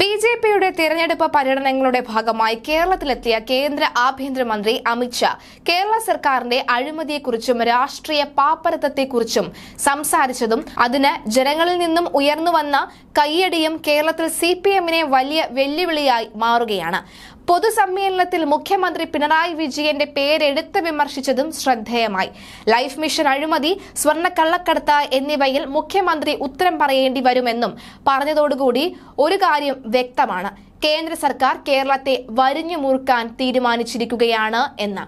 B J പിയുടെ തിരഞ്ഞെടുപ്പ് പര്യടനങ്ങളുടെ ഭാഗമായി കേരളത്തിലെത്തിയ കേന്ദ്ര ആഭ്യന്തരമന്ത്രി അമിത്ഷാ കേരള സർക്കാരിന്റെ അഴിമതിയെക്കുറിച്ചും രാഷ്ട്രീയ പാപ്പരത്തത്തെക്കുറിച്ചും സംസാരിച്ചതും അതിന് ജനങ്ങളിൽ നിന്നും ഉയർന്നുവന്ന കയ്യടിയും കേരളത്തിൽ സി വലിയ വെല്ലുവിളിയായി മാറുകയാണ് പൊതുസമ്മേളനത്തിൽ മുഖ്യമന്ത്രി പിണറായി വിജയന്റെ പേരെടുത്ത് വിമർശിച്ചതും ശ്രദ്ധേയമായി ലൈഫ് മിഷൻ അഴിമതി സ്വർണ്ണക്കള്ളക്കടത്ത് എന്നിവയിൽ മുഖ്യമന്ത്രി ഉത്തരം പറയേണ്ടി വരുമെന്നും പറഞ്ഞതോടുകൂടി ഒരു കാര്യം വ്യക്തമാണ് കേന്ദ്ര സർക്കാർ കേരളത്തെ വരിഞ്ഞു മുറുക്കാൻ തീരുമാനിച്ചിരിക്കുകയാണ് എന്ന്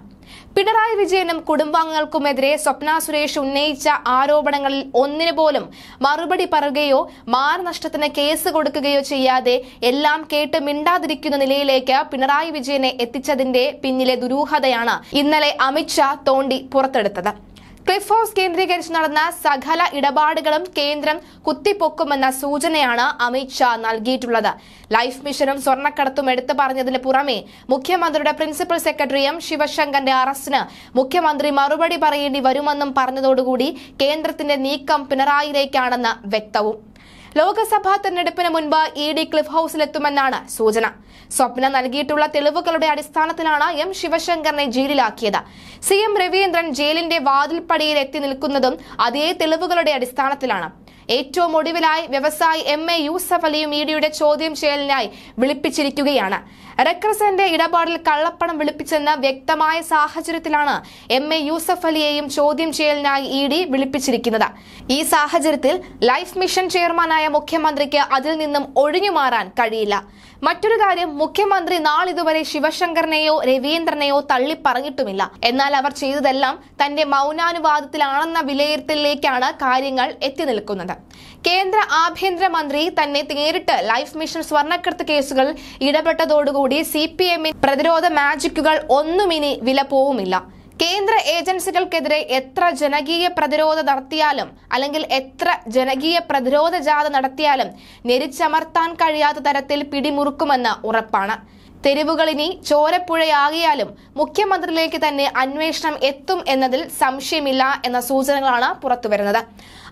പിണറായി വിജയനും കുടുംബാംഗങ്ങൾക്കുമെതിരെ സ്വപ്ന സുരേഷ് ഉന്നയിച്ച ആരോപണങ്ങളിൽ ഒന്നിനു പോലും മറുപടി പറയുകയോ മാനനഷ്ടത്തിന് കേസ് കൊടുക്കുകയോ ചെയ്യാതെ എല്ലാം കേട്ട് മിണ്ടാതിരിക്കുന്ന നിലയിലേക്ക് പിണറായി വിജയനെ എത്തിച്ചതിന്റെ പിന്നിലെ ദുരൂഹതയാണ് ഇന്നലെ അമിത്ഷാ തോണ്ടി പുറത്തെടുത്തത് ക്ലിഫ് ഹൗസ് കേന്ദ്രീകരിച്ച് നടന്ന സകല ഇടപാടുകളും കേന്ദ്രം കുത്തിപ്പൊക്കുമെന്ന സൂചനയാണ് അമിത്ഷാ നൽകിയിട്ടുള്ളത് ലൈഫ് മിഷനും സ്വർണ്ണക്കടത്തും എടുത്തു പറഞ്ഞതിന് പുറമെ മുഖ്യമന്ത്രിയുടെ പ്രിൻസിപ്പൽ എം ശിവശങ്കറിന്റെ അറസ്റ്റിന് മുഖ്യമന്ത്രി മറുപടി പറയേണ്ടി വരുമെന്നും പറഞ്ഞതോടുകൂടി കേന്ദ്രത്തിന്റെ നീക്കം പിണറായിലേക്കാണെന്ന് വ്യക്തവും ലോകസഭാ തെരഞ്ഞെടുപ്പിന് മുൻപ് ഇ ഡി ക്ലിഫ് ഹൌസിലെത്തുമെന്നാണ് സൂചന സ്വപ്ന നൽകിയിട്ടുള്ള തെളിവുകളുടെ അടിസ്ഥാനത്തിലാണ് എം ശിവശങ്കറിനെ ജയിലിലാക്കിയത് സി എം രവീന്ദ്രൻ ജയിലിന്റെ വാതിൽപ്പടിയിൽ എത്തി നിൽക്കുന്നതും അതേ തെളിവുകളുടെ അടിസ്ഥാനത്തിലാണ് ഏറ്റവും ഒടുവിലായി വ്യവസായി എം എ യൂസഫ് അലിയും ഡിയുടെ ചോദ്യം ചെയ്യലിനായി വിളിപ്പിച്ചിരിക്കുകയാണ് റെക്രസന്റെ ഇടപാടിൽ കള്ളപ്പണം വിളിപ്പിച്ചെന്ന വ്യക്തമായ സാഹചര്യത്തിലാണ് എം എ യൂസഫ് അലിയെയും ചോദ്യം ചെയ്യലിനായി ഇ ഡി വിളിപ്പിച്ചിരിക്കുന്നത് ഈ സാഹചര്യത്തിൽ ലൈഫ് മിഷൻ ചെയർമാനായ മുഖ്യമന്ത്രിക്ക് അതിൽ നിന്നും ഒഴിഞ്ഞു മാറാൻ കഴിയില്ല മറ്റൊരു കാര്യം മുഖ്യമന്ത്രി നാളിതുവരെ ശിവശങ്കറിനെയോ രവീന്ദ്രനെയോ തള്ളിപ്പറഞ്ഞിട്ടുമില്ല എന്നാൽ അവർ ചെയ്തതെല്ലാം തന്റെ മൗനാനുവാദത്തിലാണെന്ന വിലയിരുത്തലിലേക്കാണ് കാര്യങ്ങൾ എത്തി നിൽക്കുന്നത് കേന്ദ്ര ആഭ്യന്തരമന്ത്രി തന്നെ നേരിട്ട് ലൈഫ് മിഷൻ സ്വർണ്ണക്കടത്ത് കേസുകൾ ഇടപെട്ടതോടുകൂടി സി പി എമ്മിന് പ്രതിരോധ മാജിക്കുകൾ ഒന്നുമിനി വില പോവുമില്ല കേന്ദ്ര ഏജൻസികൾക്കെതിരെ എത്ര ജനകീയ പ്രതിരോധ നടത്തിയാലും അല്ലെങ്കിൽ എത്ര ജനകീയ പ്രതിരോധ ജാഥ നടത്തിയാലും നെരിച്ചമർത്താൻ കഴിയാത്ത തരത്തിൽ പിടിമുറുക്കുമെന്ന് ഉറപ്പാണ് തെരുവുകൾ ഇനി ചോരപ്പുഴയാകിയാലും മുഖ്യമന്ത്രിയിലേക്ക് തന്നെ അന്വേഷണം എത്തും എന്നതിൽ സംശയമില്ല എന്ന സൂചനകളാണ് പുറത്തുവരുന്നത്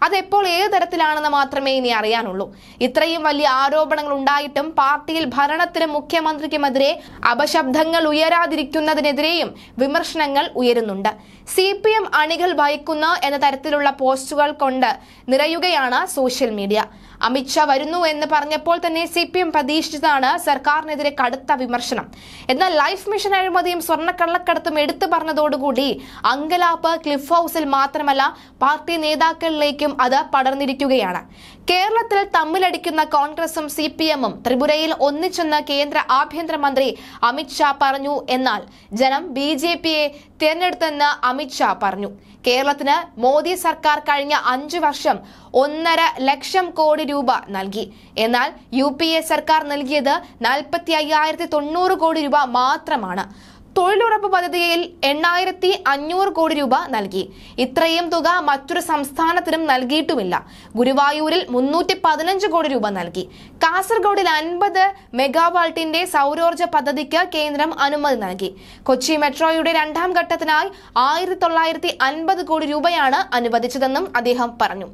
അതെപ്പോൾ ഏത് തരത്തിലാണെന്ന് മാത്രമേ ഇനി അറിയാനുള്ളൂ ഇത്രയും വലിയ ആരോപണങ്ങൾ ഉണ്ടായിട്ടും പാർട്ടിയിൽ ഭരണത്തിനും മുഖ്യമന്ത്രിക്കുമെതിരെ അപശബ്ദങ്ങൾ ഉയരാതിരിക്കുന്നതിനെതിരെയും വിമർശനങ്ങൾ ഉയരുന്നുണ്ട് സി പി എം അണികൾ വഹിക്കുന്ന എന്ന തരത്തിലുള്ള പോസ്റ്റുകൾ കൊണ്ട് നിറയുകയാണ് സോഷ്യൽ മീഡിയ അമിത്ഷാ വരുന്നു എന്ന് പറഞ്ഞപ്പോൾ തന്നെ സി പി എം പ്രതീക്ഷിച്ചതാണ് സർക്കാരിനെതിരെ കടുത്ത വിമർശനം എന്നാൽ ലൈഫ് മിഷൻ അഴിമതിയും സ്വർണ്ണക്കള്ളക്കടത്തും എടുത്തു പറഞ്ഞതോടുകൂടി അങ്കലാപ്പ് ക്ലിഫ് ഹൗസിൽ മാത്രമല്ല പാർട്ടി നേതാക്കളിലേക്കും അത് പടർന്നിരിക്കുകയാണ് കേരളത്തിൽ തമ്മിലടിക്കുന്ന കോൺഗ്രസും സി പി എമ്മും ത്രിപുരയിൽ ഒന്നിച്ചെന്ന് കേന്ദ്ര ആഭ്യന്തരമന്ത്രി അമിത്ഷാ പറഞ്ഞു എന്നാൽ ജനം ബി ജെ പിയെ തിരഞ്ഞെടുത്തെന്ന് അമിത്ഷാ പറഞ്ഞു കേരളത്തിന് മോദി സർക്കാർ കഴിഞ്ഞ അഞ്ചു വർഷം ഒന്നര ലക്ഷം കോടി രൂപ നൽകി എന്നാൽ യു സർക്കാർ നൽകിയത് നാൽപ്പത്തി കോടി രൂപ മാത്രമാണ് തൊഴിലുറപ്പ് പദ്ധതിയിൽ എണ്ണായിരത്തി അഞ്ഞൂറ് കോടി രൂപ നൽകി ഇത്രയും തുക മറ്റൊരു സംസ്ഥാനത്തിനും നൽകിയിട്ടുമില്ല ഗുരുവായൂരിൽ മുന്നൂറ്റി പതിനഞ്ച് കോടി രൂപ നൽകി കാസർഗോഡിൽ അൻപത് മെഗാവാൾട്ടിന്റെ സൗരോർജ്ജ പദ്ധതിക്ക് കേന്ദ്രം അനുമതി നൽകി കൊച്ചി മെട്രോയുടെ രണ്ടാം ഘട്ടത്തിനായി ആയിരത്തി തൊള്ളായിരത്തി അൻപത് കോടി രൂപയാണ് അനുവദിച്ചതെന്നും അദ്ദേഹം പറഞ്ഞു